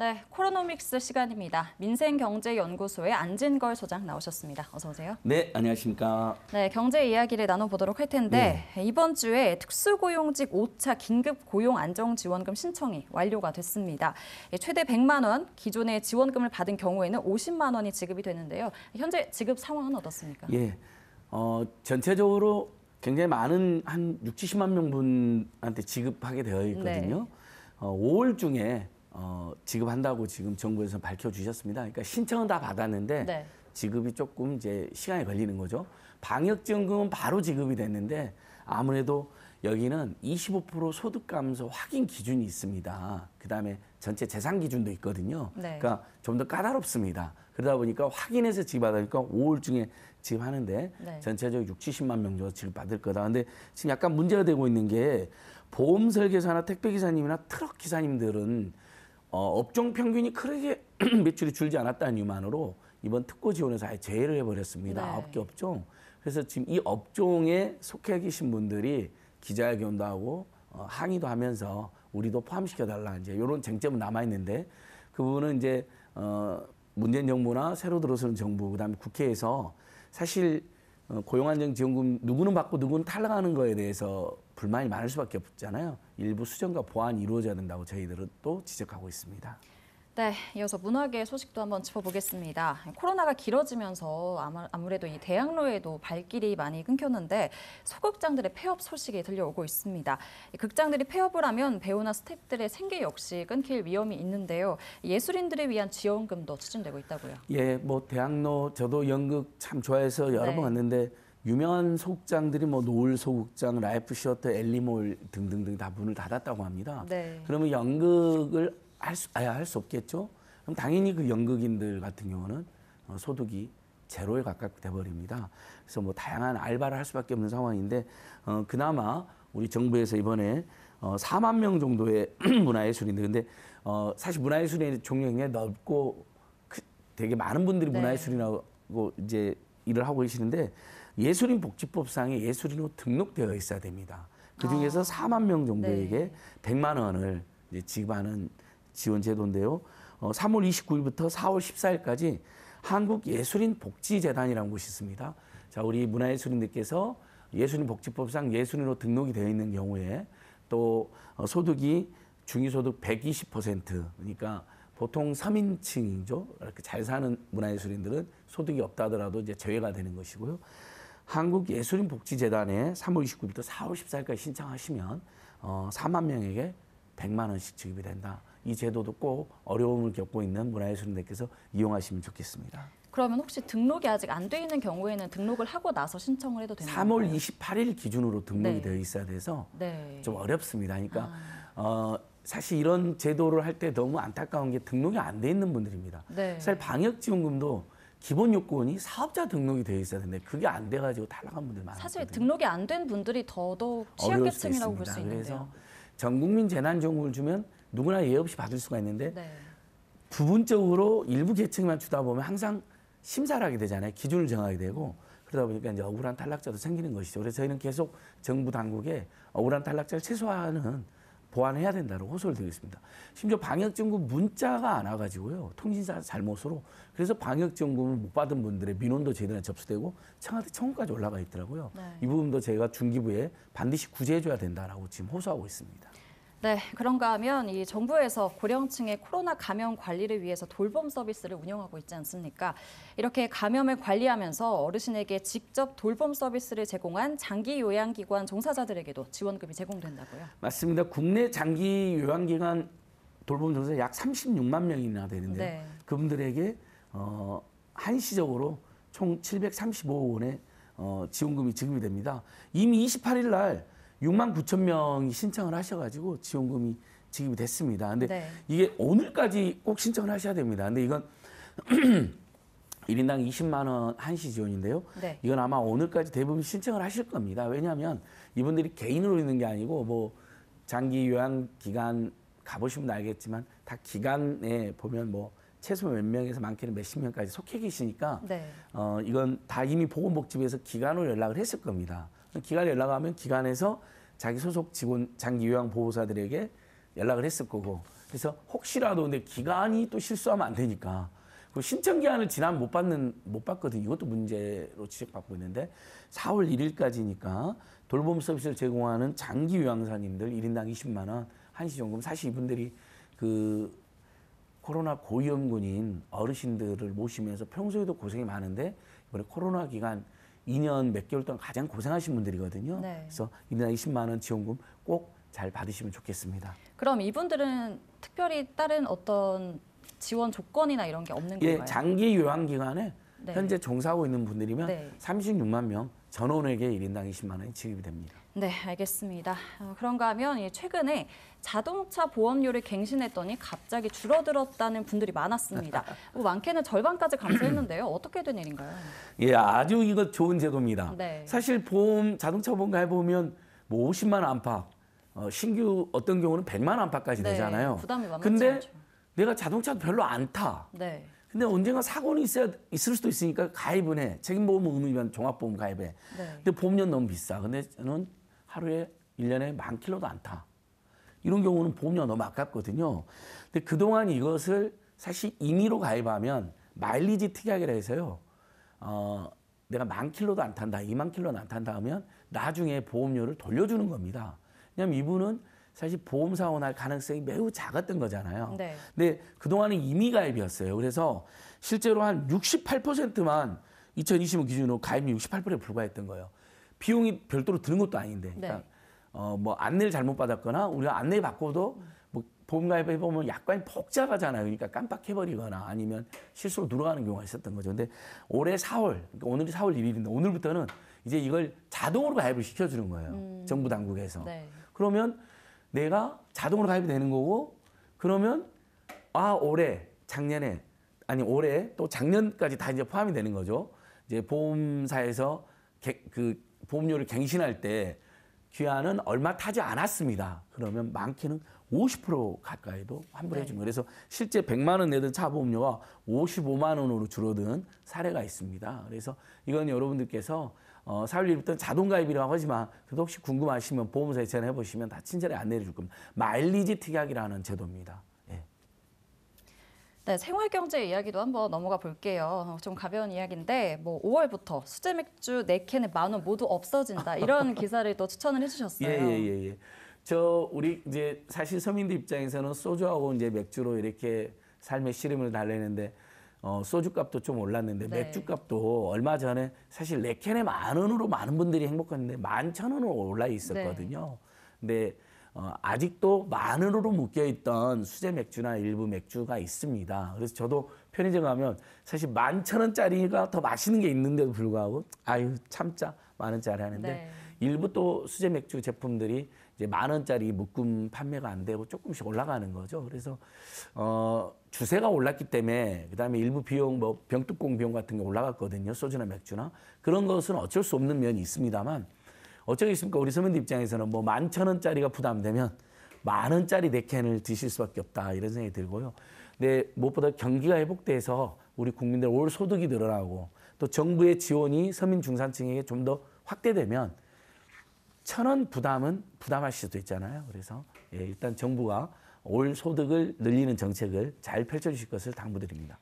네, 코로노믹스 시간입니다. 민생경제연구소의 안진걸 소장 나오셨습니다. 어서 오세요. 네, 안녕하십니까. 네, 경제 이야기를 나눠보도록 할 텐데 네. 이번 주에 특수고용직 5차 긴급 고용 안정 지원금 신청이 완료가 됐습니다. 예, 최대 100만 원, 기존의 지원금을 받은 경우에는 50만 원이 지급이 되는데요. 현재 지급 상황은 어떻습니까? 예, 어, 전체적으로 굉장히 많은 한 6, 70만 명분한테 지급하게 되어 있거든요. 네. 어, 5월 중에 어, 지급한다고 지금 정부에서 밝혀주셨습니다. 그러니까 신청은 다 받았는데 네. 지급이 조금 이제 시간이 걸리는 거죠. 방역지원금은 바로 지급이 됐는데 아무래도 여기는 25% 소득 감소 확인 기준이 있습니다. 그다음에 전체 재산 기준도 있거든요. 네. 그러니까 좀 더 까다롭습니다. 그러다 보니까 확인해서 지급받으니까 5월 중에 지급하는데 네. 전체적으로 6, 70만 명 정도 지급받을 거다. 근데 지금 약간 문제가 되고 있는 게 보험 설계사나 택배 기사님이나 트럭 기사님들은 어, 업종 평균이 크게 매출이 줄지 않았다는 이유만으로 이번 특고 지원에서 아예 제외를 해버렸습니다. 네. 아홉 네. 개 업종. 그래서 지금 이 업종에 속해 계신 분들이 기자회견도 하고 어, 항의도 하면서 우리도 포함시켜 달라 이제 이런 쟁점은 남아 있는데 그 부분은 이제 어, 문재인 정부나 새로 들어서는 정부 그다음에 국회에서 사실 어, 고용안정 지원금 누구는 받고 누구는 탈락하는 거에 대해서 불만이 많을 수밖에 없잖아요. 일부 수정과 보완이 이루어져야 된다고 저희들은 또 지적하고 있습니다. 네, 이어서 문화계 소식도 한번 짚어보겠습니다. 코로나가 길어지면서 아무래도이 대학로에도 발길이 많이 끊겼는데 소극장들의 폐업 소식이 들려오고 있습니다. 극장들이 폐업을 하면 배우나 스태프들의 생계 역시 끊길 위험이 있는데요. 예술인들을 위한 지원금도 추진되고 있다고요. 예, 뭐 대학로 저도 연극 참 좋아해서 여러 네. 번 갔는데 유명한 소극장들이 뭐 노을 소극장, 라이프 시어터, 엘리몰 등등등 다 문을 닫았다고 합니다. 네. 그러면 연극을 할 수, 아야할 수 없겠죠? 그럼 당연히 그 연극인들 같은 경우는 어, 소득이 제로에 가깝게 돼버립니다. 그래서 뭐 다양한 알바를 할 수밖에 없는 상황인데 어, 그나마 우리 정부에서 이번에 어, 4만 명 정도의 문화예술인들 근데 어, 사실 문화예술의 종류가 굉장히 넓고 그, 되게 많은 분들이 네. 문화예술이라고 이제 일을 하고 계시는데 예술인 복지법상에 예술인으로 등록되어 있어야 됩니다. 그 중에서 아. 4만 명 정도에게 네. 100만 원을 지급하는 지원 제도인데요. 어, 3월 29일부터 4월 14일까지 한국예술인복지재단이라는 곳이 있습니다. 자, 우리 문화예술인들께서 예술인 복지법상 예술인으로 등록이 되어 있는 경우에 또 어, 소득이 중위소득 120% 그러니까 보통 3인칭이죠. 이렇게 잘 사는 문화예술인들은 소득이 없다 하더라도 이제 제외가 되는 것이고요. 한국예술인복지재단에 3월 29일부터 4월 14일까지 신청하시면 어, 4만 명에게 100만 원씩 지급이 된다. 이 제도도 꼭 어려움을 겪고 있는 문화예술인들께서 이용하시면 좋겠습니다. 그러면 혹시 등록이 아직 안 돼 있는 경우에는 등록을 하고 나서 신청을 해도 되나요? 3월 28일 기준으로 등록이 네. 되어 있어야 돼서 네. 좀 어렵습니다. 그러니까 아. 어, 사실 이런 제도를 할 때 너무 안타까운 게 등록이 안 돼 있는 분들입니다. 네. 사실 방역지원금도 기본 요건이 사업자 등록이 되어 있어야 되는데 그게 안 돼가지고 탈락한 분들 많아요. 사실 등록이 안 된 분들이 더더욱 어, 취약계층이라고 볼 수 있는데요. 전국민 재난지원금을 주면 누구나 예 없이 받을 수가 있는데 네. 부분적으로 일부 계층만 주다 보면 항상 심사를 하게 되잖아요. 기준을 정하게 되고 그러다 보니까 이제 억울한 탈락자도 생기는 것이죠. 그래서 저희는 계속 정부 당국에 억울한 탈락자를 최소화하는 보완해야 된다고 호소를 드리겠습니다. 심지어 방역정부 문자가 안 와가지고요. 통신사 잘못으로. 그래서 방역정보못 받은 분들의 민원도 제대로 접수되고 청와대 청원까지 올라가 있더라고요. 네. 이 부분도 제가 중기부에 반드시 구제해줘야 된다라고 지금 호소하고 있습니다. 네, 그런가 하면 이 정부에서 고령층의 코로나 감염 관리를 위해서 돌봄 서비스를 운영하고 있지 않습니까? 이렇게 감염을 관리하면서 어르신에게 직접 돌봄 서비스를 제공한 장기 요양기관 종사자들에게도 지원금이 제공된다고요. 맞습니다. 국내 장기 요양기관 돌봄 종사자 약 36만 명이나 되는데 네. 그분들에게 어, 한시적으로 총 735억 원의 어, 지원금이 지급이 됩니다. 이미 28일 날 6만 9천 명이 신청을 하셔가지고 지원금이 지급이 됐습니다. 근데 네. 이게 오늘까지 꼭 신청을 하셔야 됩니다. 근데 이건 1인당 20만 원 한시 지원인데요. 네. 이건 아마 오늘까지 대부분 신청을 하실 겁니다. 왜냐하면 이분들이 개인으로 있는 게 아니고 뭐 장기 요양 기간 가보시면 알겠지만 다 기간에 보면 뭐 최소 몇 명에서 많게는 몇 십 명까지 속해 계시니까 네. 어, 이건 다 이미 보건복지부에서 기관으로 연락을 했을 겁니다. 기관 에 연락하면 기관에서 자기 소속 직원 장기 요양 보호사들에게 연락을 했을 거고 그래서 혹시라도 근데 기관이또 실수하면 안 되니까 그 신청 기한을 지난 못 받는 못 받거든 이것도 문제로 지적받고 있는데 4월 1일까지니까 돌봄 서비스를 제공하는 장기 요양사님들 1인당 20만 원 한시 종금 사실 이분들이 그 코로나 고위험군인 어르신들을 모시면서 평소에도 고생이 많은데 이번에 코로나 기간 2년 몇 개월 동안 가장 고생하신 분들이거든요. 네. 그래서 이날 20만 원 지원금 꼭 잘 받으시면 좋겠습니다. 그럼 이분들은 특별히 다른 어떤 지원 조건이나 이런 게 없는 예, 건가요? 장기 요양 기간에 네. 현재 종사하고 있는 분들이면 네. 36만 명 전원에게 일인당 20만 원이 지급이 됩니다. 네, 알겠습니다. 어, 그런가 하면 최근에 자동차 보험료를 갱신했더니 갑자기 줄어들었다는 분들이 많았습니다. 뭐 많게는 절반까지 감소했는데요. 어떻게 된 일인가요? 예, 아주 이거 좋은 제도입니다. 네. 사실 보험 자동차 보험 가입보면 뭐 50만 안팎, 어, 신규 어떤 경우는 100만 안팎까지 네, 되잖아요. 부담이 많죠. 근데 내가 자동차 별로 안 타. 네. 근데 언젠가 사고는 있어야 있을 수도 있으니까 가입은 해. 책임보험 의무위반 종합보험 가입해. 네. 근데 보험료 는 너무 비싸. 근데 저는 하루에 1년에 만 킬로도 안 타. 이런 경우는 보험료가 너무 아깝거든요. 근데 그동안 이것을 사실 임의로 가입하면 마일리지 특약이라 해서요. 어, 내가 만 킬로도 안 탄다, 2만 킬로는 안 탄다 하면 나중에 보험료를 돌려주는 겁니다. 왜냐면 이분은 사실 보험사원할 가능성이 매우 작았던 거잖아요. 네. 근데 그동안은 임의 가입이었어요. 그래서 실제로 한 68%만 2020년 기준으로 가입률 68%에 불과했던 거예요. 비용이 별도로 드는 것도 아닌데. 네. 그러니까 네. 어, 뭐 안내를 잘못 받았거나 우리가 안내 를 바꿔도 뭐 보험가입해 보면 약관이 복잡하잖아요. 그러니까 깜빡해버리거나 아니면 실수로 들어가는 경우가 있었던 거죠. 근데 올해 4월, 그러니까 오늘이 4월 1일인데 오늘부터는 이제 이걸 자동으로 가입을 시켜주는 거예요. 음. 정부 당국에서. 네. 그러면 내가 자동으로 가입이 되는 거고 그러면 아 올해 작년에 아니 올해 또 작년까지 다 이제 포함이 되는 거죠. 이제 보험사에서 개, 그 보험료를 갱신할 때 귀하는 얼마 타지 않았습니다. 그러면 많게는 50% 가까이도 환불해 주면 네. 그래서 실제 100만 원 내던 차 보험료가 55만 원으로 줄어든 사례가 있습니다. 그래서 이건 여러분들께서 어, 사일부터 자동가입이라고 하지만 그래도 혹시 궁금하시면 보험사에 전화해 보시면 다 친절히 안내해 줄 겁니다. 마일리지 특약이라는 제도입니다. 네, 생활경제 이야기도 한번 넘어가 볼게요. 어, 좀 가벼운 이야기인데 뭐 5월부터 수제 맥주 4캔에 만 원 모두 없어진다. 이런 기사를 또 추천을 해주셨어요. 예, 예, 예, 예. 저 우리 이제 사실 서민들 입장에서는 소주하고 이제 맥주로 이렇게 삶의 시름을 달래는데 어, 소주값도 좀 올랐는데 네. 맥주값도 얼마 전에 사실 4캔에 만 원으로 많은 분들이 행복했는데 만천 원으로 올라 있었거든요. 네. 근데 어, 아직도 만으로로 묶여있던 수제 맥주나 일부 맥주가 있습니다. 그래서 저도 편의점 가면 사실 만 천 원짜리가 더 맛있는 게 있는데도 불구하고 아유 참자 만 원짜리 하는데 네. 일부 또 수제 맥주 제품들이 이제 만 원짜리 묶음 판매가 안 되고 조금씩 올라가는 거죠. 그래서 어 주세가 올랐기 때문에 그다음에 일부 비용 뭐 병뚜껑 비용 같은 게 올라갔거든요. 소주나 맥주나 그런 것은 어쩔 수 없는 면이 있습니다만 어쩌겠습니까? 우리 서민들 입장에서는 뭐 만천 원짜리가 부담되면 만 원짜리 네 캔을 드실 수밖에 없다 이런 생각이 들고요. 근데 무엇보다 경기가 회복돼서 우리 국민들 올 소득이 늘어나고 또 정부의 지원이 서민 중산층에게 좀 더 확대되면 천 원 부담은 부담할 수도 있잖아요. 그래서 예, 일단 정부가 올 소득을 늘리는 정책을 잘 펼쳐주실 것을 당부드립니다.